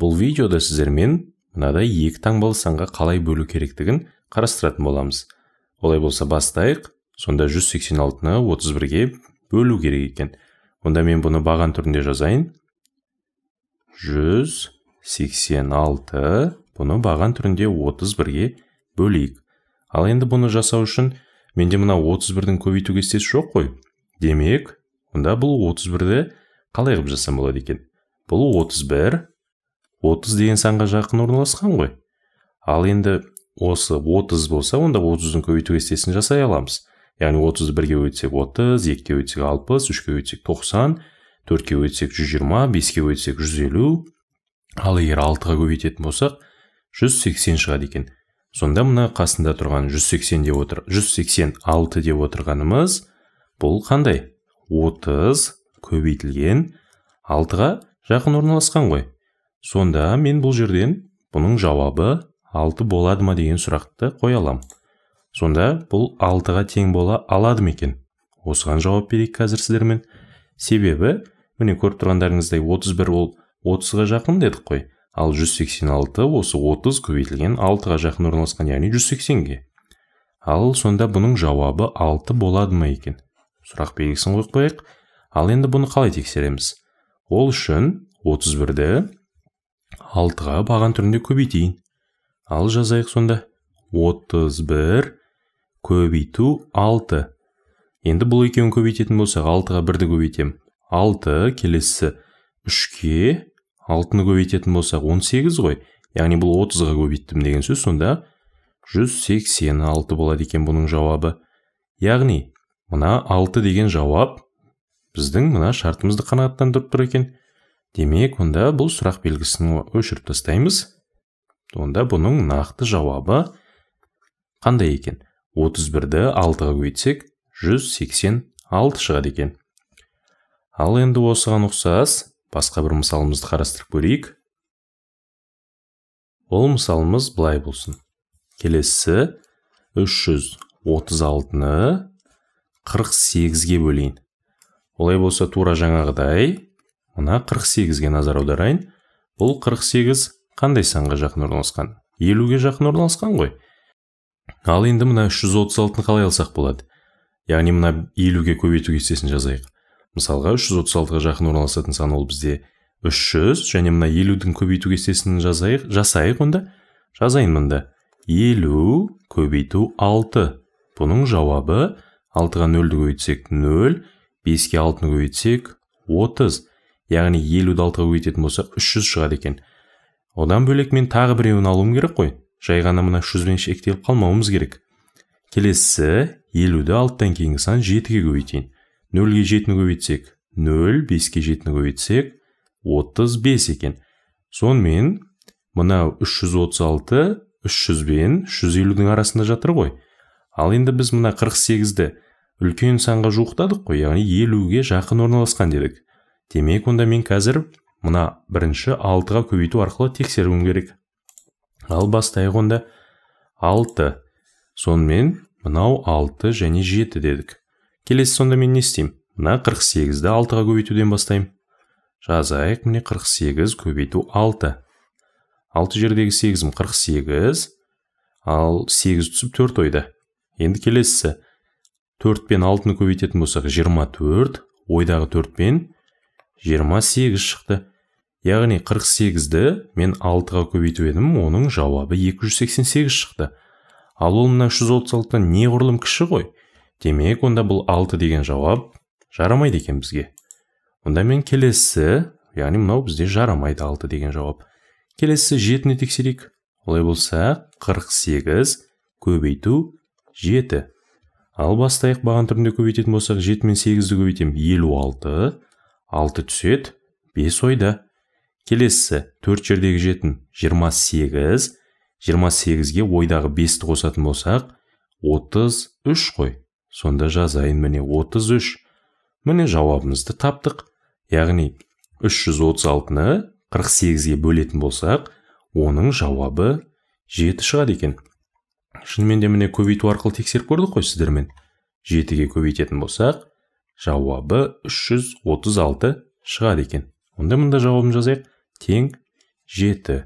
бұл видеода сіздермен мынадай екі таңбалы санға қалай бөлу керектігін қарастыратын боламыз олай болса бастайық сонда 186-ны 31-ге бөлу керек екен онда мен бұны баған түрінде жазайын 186 бұны баған түрінде 31-ге бөлейік ал енді бұны жасау үшін менде мына 31-дің көбейту кестесі жоқ қой демек онда бұл 31-ді қалай қылып жасам болады екен бұл 31 30 деген санға жақын орналасқан ғой ал енді осы 30 болса онда 30-дың көбейту кестесін жасай аламыз яғни 30-ды бірге бөлсек 30, 2-ге өйтсек 60, 3 ке өйтсек 90, 4 ке өйтсек 120, 5 ке өйтсек 150. Ал егер 6-ға көбейтетін болсақ, 180 шығады екен. Сонда мына қасында тұрған 180 деп отыр, 186 деп отырғанымыз бұл қандай? 30 көбейтілген 6-ға жақын орналасқан ғой сонда мен бұл жерден бұның жауабы 6 болады ма деген сұрақты қоя аламын сонда бұл 6-ға тең бола алады екен осыған жауап берек қазір сіздермен себебі міне көріп тұрғандарыңыздай 31 ол 30-ға жақын дедік қой ал 186 осы 30 көбейтілген 6-ға жақын орналасқан яғни 180-ге ал сонда бұның жауабы 6 болады ма екен сұрақ белгісін қойып қояйық ал енді бұны қалай тексереміз ол үшін 31-ді 6-ға баған түрінде көбейтейін ал жазайық сонда 31 көбейту 6 енді бұл екеуін көбейтетін болсақ 6-ға 1-ді көбейтемін 6 келесі 3-ке 6-ны көбейтетін болсақ 18 ғой яғни бұл 30-ға көбейттім деген сөз сонда 186 болады екен бұның жауабы яғни мына 6 деген жауап біздің мына шартымызды қанағаттандырып тұр екен демек онда бұл сұрақ белгісін өшіріп тастаймыз онда бұның нақты жауабы қандай екен 31-ді 6-ға көбейтсек 186 шығады екен ал енді осыған ұқсас басқа бір мысалымызды қарастырып көрейік ол мысалымыз былай болсын Келесі, 336-ны 48-ге бөлейін олай болса тура жаңағыдай мына 48-ге назар аударайын бұл 48 қандай санға жақын орналасқан елуге жақын орналасқан ғой ал енді мына 336-ны қалай алсақ болады яғни мына елуге көбейту кестесін жазайық мысалға 336-ға жақын орналасатын сан ол бізде 300 және мына елудің көбейту кестесін жазайық жасайық онда жазайын мында елу көбейту 6 бұның жауабы 6-ға нөлді көбейтсек 0 5-ке 6-ны көбейтсек 30 яғни елуді алтыға көбейтетін болсақ үш жүз шығады екен одан бөлек мен тағы біреуін алуым керек қой жай ғана мына үш жүзбен шектеліп қалмауымыз керек келесі елуді алтыдан кейінгі сан жетіге көбейтейін нөлге жетіні көбейтсек нөл беске жетіні көбейтсек отыз бес екен сонымен мына үш жүз отыз алты үш жүз бен үш жүз елудің арасында жатыр ғой ал енді біз мына қырық сегізді үлкен санға жуықтадық қой яғни елуге жақын орналасқан дедік демек онда мен қазір мына бірінші 6-ға көбейту арқылы тексеруім керек ал бастайық онда 6, сонымен мынау 6 және 7 дедік келесі сонда мен не істеймін мына 48-ді 6-ға көбейтуден бастаймын жазайық мұне 48 көбейту 6 6 жердегі 8-ім 48 ал 8 түсіп 4 ойда енді келесісі 4 пен 6-ны көбейтетін болсақ 24 ойдағы 4 пен 28 шықты яғни 48-ді мен 6-ға көбейту едім оның жауабы 288 шықты ал ол мына 336-тан неғұрлым кіші ғой демек онда бұл 6 деген жауап жарамайды екен бізге онда мен келесі яғни мынау бізде жарамайды 6 деген жауап келесі 7-ні тексерейік олай болса 48 көбейту 7 ал бастайық баған түрінде көбейтетін болсақ 7 мен 8-ді көбейтемін 56 6 түсет, 5 ойда. Келесісі 4 жердегі жетін 28, 28-ге ойдағы 5-ті қосатын болсақ, 33 қой. Сонда жазайын міне 33. Міне жауабымызды таптық. Яғни 336-ны 48-ге бөлетін болсақ, оның жауабы 7 шығады екен. Шынымен де міне көбейту арқылы тексеріп көрді қой сіздермен. 7-ге көбейтетін болсақ, жауабы 336 шығады екен онда мында жауабын жазайық тең 7